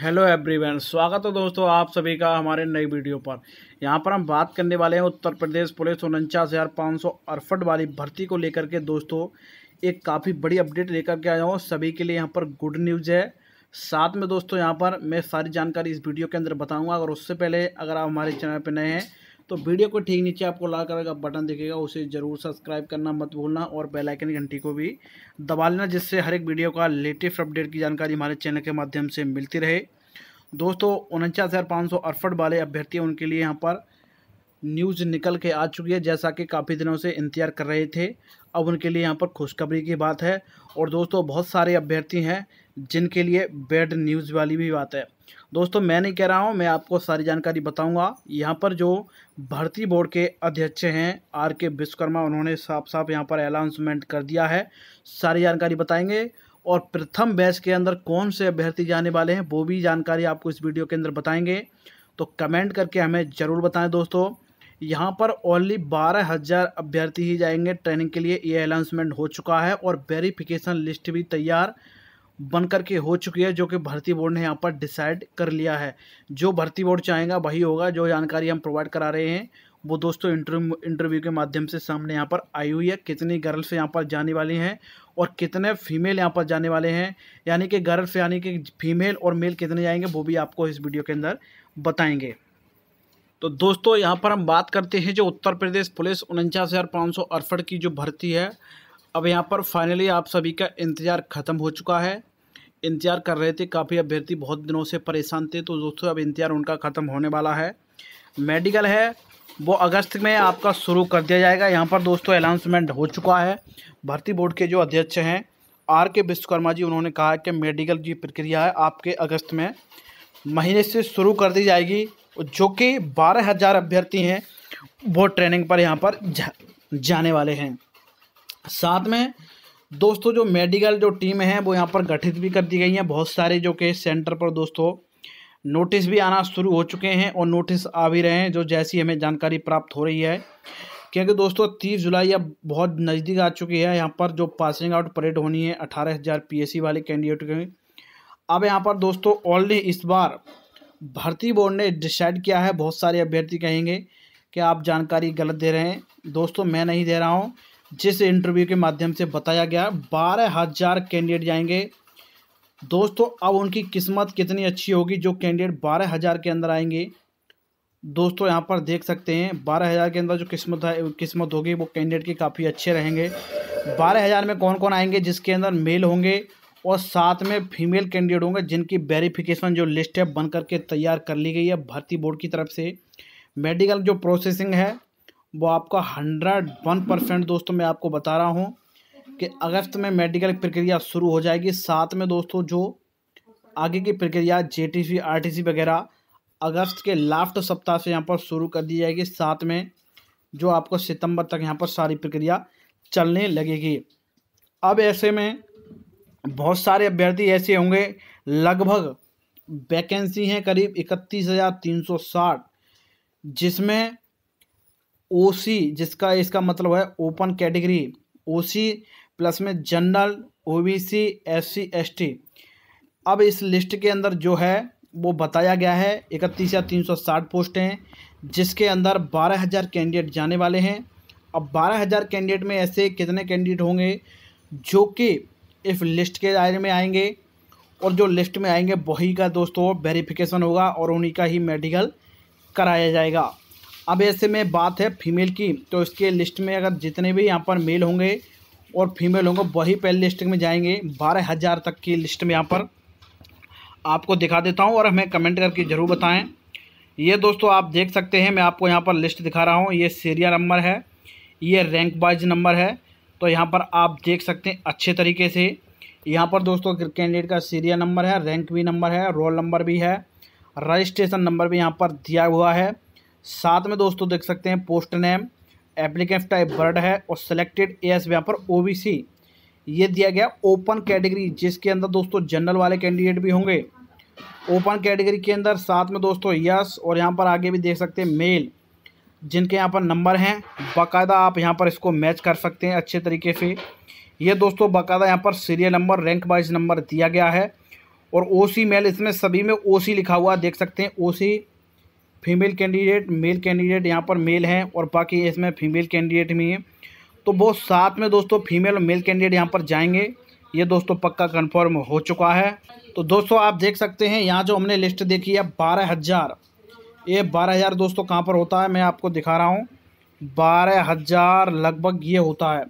hello everyone स्वागत है दोस्तों आप सभी का हमारे नई वीडियो पर यहाँ पर हम बात करने वाले हैं उत्तर प्रदेश पुलिस उनचास हज़ार पाँच सौ अड़सठ वाली भर्ती को लेकर के दोस्तों एक काफ़ी बड़ी अपडेट लेकर के आया हूँ सभी के लिए यहाँ पर गुड न्यूज़ है साथ में दोस्तों यहाँ पर मैं सारी जानकारी इस वीडियो के अंदर बताऊँगा अगर उससे पहले अगर आप हमारे चैनल पर नए हैं तो वीडियो को ठीक नीचे आपको लाल कलर का बटन दिखेगा उसे ज़रूर सब्सक्राइब करना मत भूलना और बेल आइकन घंटी को भी दबा लेना जिससे हर एक वीडियो का लेटेस्ट अपडेट की जानकारी हमारे चैनल के माध्यम से मिलती रहे दोस्तों उनचास हज़ार पाँच सौ अड़सठ वाले अभ्यर्थी उनके लिए यहाँ पर न्यूज़ निकल के आ चुकी है जैसा कि काफ़ी दिनों से इंतज़ार कर रहे थे अब उनके लिए यहाँ पर खुशखबरी की बात है और दोस्तों बहुत सारे अभ्यर्थी हैं जिनके लिए बैड न्यूज़ वाली भी बात है दोस्तों मैं नहीं कह रहा हूँ मैं आपको सारी जानकारी बताऊँगा यहाँ पर जो भर्ती बोर्ड के अध्यक्ष हैं आर के विश्वकर्मा उन्होंने साफ साफ यहाँ पर अनाउंसमेंट कर दिया है सारी जानकारी बताएंगे और प्रथम बैच के अंदर कौन से अभ्यर्थी जाने वाले हैं वो भी जानकारी आपको इस वीडियो के अंदर बताएंगे तो कमेंट करके हमें ज़रूर बताएं दोस्तों यहाँ पर ओनली बारह हज़ार अभ्यर्थी ही जाएंगे ट्रेनिंग के लिए ये अनाउंसमेंट हो चुका है और वेरीफिकेशन लिस्ट भी तैयार बन के हो चुकी है जो कि भर्ती बोर्ड ने यहाँ पर डिसाइड कर लिया है जो भर्ती बोर्ड चाहेगा वही होगा जो जानकारी हम प्रोवाइड करा रहे हैं वो दोस्तों इंटरव्यू इंटरव्यू के माध्यम से सामने यहाँ पर आई हुई है कितनी गर्ल्स यहाँ पर जाने वाली हैं और कितने फीमेल यहाँ पर जाने वाले हैं यानी कि गर्ल्स यानी कि फीमेल और मेल कितने जाएंगे वो भी आपको इस वीडियो के अंदर बताएंगे तो दोस्तों यहाँ पर हम बात करते हैं जो उत्तर प्रदेश पुलिस उनचास हज़ार पाँच सौ अड़सठ की जो भर्ती है अब यहाँ पर फाइनली आप सभी का इंतज़ार ख़त्म हो चुका है इंतज़ार कर रहे थे काफ़ी अभ्यर्थी बहुत दिनों से परेशान थे तो दोस्तों अब इंतज़ार उनका ख़त्म होने वाला है मेडिकल है वो अगस्त में आपका शुरू कर दिया जाएगा यहाँ पर दोस्तों अनाउंसमेंट हो चुका है भर्ती बोर्ड के जो अध्यक्ष हैं आर के विश्वकर्मा जी उन्होंने कहा कि मेडिकल की प्रक्रिया है आपके अगस्त में महीने से शुरू कर दी जाएगी जो कि बारह हज़ार अभ्यर्थी हैं वो ट्रेनिंग पर यहाँ पर जा, जाने वाले हैं साथ में दोस्तों जो मेडिकल जो टीम है वो यहाँ पर गठित भी कर दी गई है बहुत सारे जो के सेंटर पर दोस्तों नोटिस भी आना शुरू हो चुके हैं और नोटिस आ भी रहे हैं जो जैसी हमें जानकारी प्राप्त हो रही है क्योंकि दोस्तों तीस जुलाई अब बहुत नज़दीक आ चुकी है यहाँ पर जो पासिंग आउट परेड होनी है अठारह हज़ार पी वाले कैंडिडेट की अब यहाँ पर दोस्तों ऑलरेडी इस बार भर्ती बोर्ड ने डिसाइड किया है बहुत सारे अभ्यर्थी कहेंगे कि आप जानकारी गलत दे रहे हैं दोस्तों मैं नहीं दे रहा हूँ जिस इंटरव्यू के माध्यम से बताया गया बारह हज़ार कैंडिडेट जाएंगे दोस्तों अब उनकी किस्मत कितनी अच्छी होगी जो कैंडिडेट बारह हज़ार के अंदर आएंगे दोस्तों यहाँ पर देख सकते हैं बारह हज़ार के अंदर जो किस्मत है किस्मत होगी वो कैंडिडेट की काफ़ी अच्छे रहेंगे बारह हज़ार में कौन कौन आएंगे जिसके अंदर मेल होंगे और साथ में फीमेल कैंडिडेट होंगे जिनकी वेरिफिकेशन जो लिस्ट है बन करके तैयार कर ली गई है भर्ती बोर्ड की तरफ से मेडिकल जो प्रोसेसिंग है वो आपका हंड्रेड वन परसेंट दोस्तों मैं आपको बता रहा हूँ कि अगस्त में मेडिकल प्रक्रिया शुरू हो जाएगी साथ में दोस्तों जो आगे की प्रक्रिया J T C R T C वगैरह अगस्त के लास्ट सप्ताह से यहाँ पर शुरू कर दी जाएगी साथ में जो आपको सितंबर तक यहाँ पर सारी प्रक्रिया चलने लगेगी अब ऐसे में बहुत सारे अभ्यर्थी ऐसे होंगे लगभग वैकेंसी हैं करीब इकतीस हज़ार तीन सौ साठ जिसमें ओ जिसका इसका मतलब है ओपन कैटेगरी ओ प्लस में general O B C S C S T अब इस लिस्ट के अंदर जो है वो बताया गया है इकतीस या तीन सौ साठ पोस्ट हैं जिसके अंदर बारह हज़ार कैंडिडेट जाने वाले हैं अब बारह हज़ार कैंडिडेट में ऐसे कितने कैंडिडेट होंगे जो कि इस लिस्ट के दायरे में आएंगे और जो लिस्ट में आएंगे वही का दोस्तों वेरिफिकेशन होगा और उन्हीं का ही मेडिकल कराया जाएगा अब ऐसे में बात है फीमेल की तो इसके लिस्ट में अगर जितने भी यहाँ पर मेल होंगे और फीमेल होंगे वही पहले लिस्ट में जाएंगे बारह हज़ार तक की लिस्ट में यहाँ पर आपको दिखा देता हूँ और हमें कमेंट करके ज़रूर बताएं ये दोस्तों आप देख सकते हैं मैं आपको यहाँ पर लिस्ट दिखा रहा हूँ ये सीरिया नंबर है ये रैंक वाइज नंबर है तो यहाँ पर आप देख सकते हैं अच्छे तरीके से यहाँ पर दोस्तों कैंडिडेट का सीरिया नंबर है रैंक भी नंबर है रोल नंबर भी है रजिस्ट्रेशन नंबर भी यहाँ पर दिया हुआ है साथ में दोस्तों देख सकते हैं पोस्ट नेम एप्लीकेंट टाइप बर्ड है और सिलेक्टेड एस यहाँ पर ओबीसी ये दिया गया ओपन कैटेगरी जिसके अंदर दोस्तों जनरल वाले कैंडिडेट भी होंगे ओपन कैटेगरी के अंदर साथ में दोस्तों यस और यहाँ पर आगे भी देख सकते हैं मेल जिनके यहाँ पर नंबर हैं बाकायदा आप यहाँ पर इसको मैच कर सकते हैं अच्छे तरीके से ये दोस्तों बाकायदा यहाँ पर serial number rank wise number दिया गया है और ओसी मेल इसमें सभी में ओसी लिखा हुआ देख सकते हैं OC female candidate male candidate यहाँ पर मेल हैं और बाकी इसमें फीमेल कैंडिडेट भी हैं तो वो साथ में दोस्तों फीमेल और मेल कैंडिडेट यहाँ पर जाएंगे ये दोस्तों पक्का कंफर्म हो चुका है तो दोस्तों आप देख सकते हैं यहाँ जो हमने लिस्ट देखी है बारह हज़ार ये बारह हज़ार दोस्तों कहाँ पर होता है मैं आपको दिखा रहा हूँ बारह हज़ार लगभग ये होता है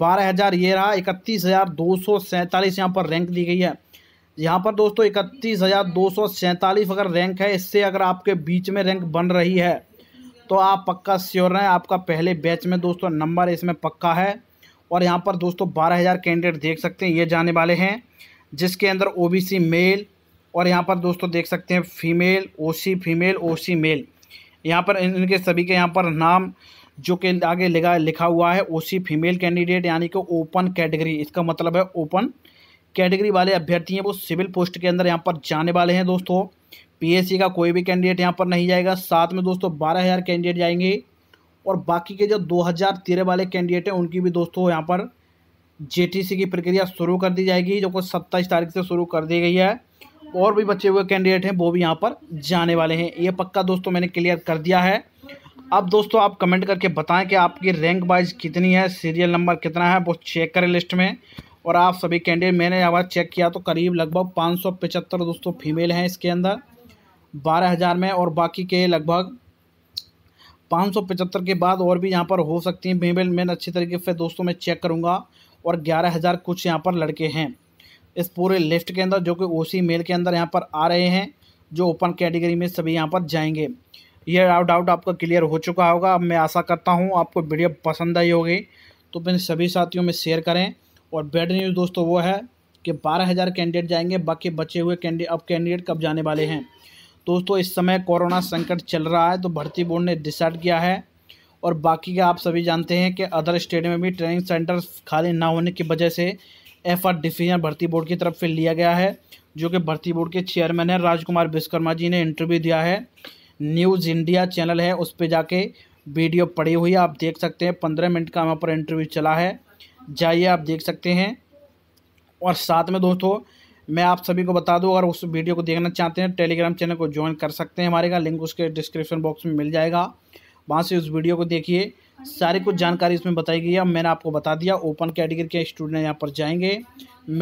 बारह हज़ार ये रहा इकतीस हज़ार दो सौ सैंतालीस यहाँ पर रैंक दी गई है यहाँ पर दोस्तों इकतीस हज़ार दो सौ सैंतालीस अगर रैंक है इससे अगर आपके बीच में रैंक बन रही है तो आप पक्का श्योर रहें आपका पहले बैच में दोस्तों नंबर इसमें पक्का है और यहाँ पर दोस्तों बारह हज़ार कैंडिडेट देख सकते हैं ये जाने वाले हैं जिसके अंदर ओ मेल और यहाँ पर दोस्तों देख सकते हैं female O female O male यहाँ पर इनके सभी के यहाँ पर नाम जो कि आगे लिखा लिखा हुआ है ओसी फीमेल कैंडिडेट यानी कि ओपन कैटेगरी इसका मतलब है ओपन कैटेगरी वाले अभ्यर्थी हैं वो सिविल पोस्ट के अंदर यहाँ पर जाने वाले हैं दोस्तों पी का कोई भी कैंडिडेट यहाँ पर नहीं जाएगा साथ में दोस्तों बारह हज़ार कैंडिडेट जाएंगे और बाकी के जो दो हज़ार तेरह वाले कैंडिडेट हैं उनकी भी दोस्तों यहाँ पर जे की प्रक्रिया शुरू कर दी जाएगी जो कुछ सत्ताईस तारीख से शुरू कर दी गई है और भी बचे हुए कैंडिडेट हैं वो भी यहाँ पर जाने वाले हैं ये पक्का दोस्तों मैंने क्लियर कर दिया है अब दोस्तों आप कमेंट करके बताएं कि आपकी रैंक वाइज कितनी है सीरियल नंबर कितना है वो चेक करें लिस्ट में और आप सभी कैंडिडेट मैंने आवाज़ चेक किया तो करीब लगभग पाँच सौ पचहत्तर दोस्तों फीमेल हैं इसके अंदर बारह हज़ार में और बाकी के लगभग पाँच सौ पचहत्तर के बाद और भी यहाँ पर हो सकती हैं फीमेल मैन अच्छी तरीके से दोस्तों मैं चेक करूँगा और ग्यारह हज़ार कुछ यहाँ पर लड़के हैं इस पूरे लिफ्ट के अंदर जो कि ओसी मेल के अंदर यहाँ पर आ रहे हैं जो ओपन कैटेगरी में सभी यहाँ पर जाएंगे ये डाउट आपका क्लियर हो चुका होगा अब मैं आशा करता हूँ आपको वीडियो पसंद आई होगी तो अपने सभी साथियों में शेयर करें और बैड न्यूज़ दोस्तों वो है कि बारह हज़ार कैंडिडेट जाएंगे बाकी बचे हुए कैंडिडेट अब कैंडिडेट कब जाने वाले हैं दोस्तों इस समय कोरोना संकट चल रहा है तो भर्ती बोर्ड ने डिसाइड किया है और बाकी का आप सभी जानते हैं कि अदर स्टेट में भी ट्रेनिंग सेंटर खाली ना होने की वजह से एफ आर डिसीजन भर्ती बोर्ड की तरफ से लिया गया है जो कि भर्ती बोर्ड के चेयरमैन हैं राजकुमार विश्वकर्मा जी ने इंटरव्यू दिया है न्यूज़ इंडिया चैनल है उस पर जाके वीडियो पड़ी हुई है आप देख सकते हैं पंद्रह मिनट का वहाँ पर इंटरव्यू चला है जाइए आप देख सकते हैं और साथ में दोस्तों मैं आप सभी को बता दूं अगर उस वीडियो को देखना चाहते हैं टेलीग्राम चैनल को ज्वाइन कर सकते हैं हमारे का लिंक उसके डिस्क्रिप्शन बॉक्स में मिल जाएगा वहाँ से उस वीडियो को देखिए सारी कुछ जानकारी इसमें बताई गई है मैंने आपको बता दिया ओपन कैटेगरी के स्टूडेंट यहाँ पर जाएंगे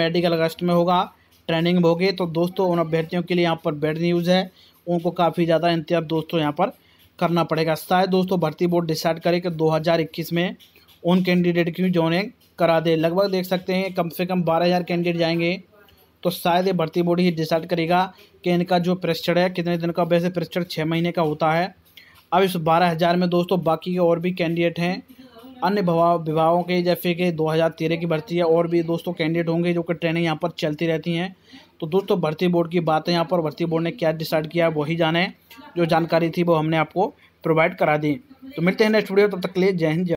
मेडिकल अगस्त में होगा ट्रेनिंग में होगी तो दोस्तों उन अभ्यर्थियों के लिए यहाँ पर बैड न्यूज़ है उनको काफ़ी ज़्यादा इंतजार दोस्तों यहाँ पर करना पड़ेगा शायद दोस्तों भर्ती बोर्ड डिसाइड करे कि दो में उन कैंडिडेट की जॉनिंग करा दे लगभग देख सकते हैं कम से कम बारह हज़ार कैंडिडेट जाएंगे तो शायद ये भर्ती बोर्ड ही डिसाइड करेगा कि इनका जो परीक्षण है कितने दिन का वैसे परीक्षण छः महीने का होता है अब इस बारह हज़ार में दोस्तों बाकी के और भी कैंडिडेट हैं अन्य विभागों के जैसे कि तेरह की भर्ती है और भी दोस्तों कैंडिडेट होंगे जो कि ट्रेनिंग यहाँ पर चलती रहती हैं तो दोस्तों भर्ती बोर्ड की बात है यहाँ पर भर्ती बोर्ड ने क्या डिसाइड किया वही जाने जो जानकारी थी वो हमने आपको प्रोवाइड करा दी तो मिलते हैं नेक्स्ट वीडियो तब तो तक के लिए जय हिंद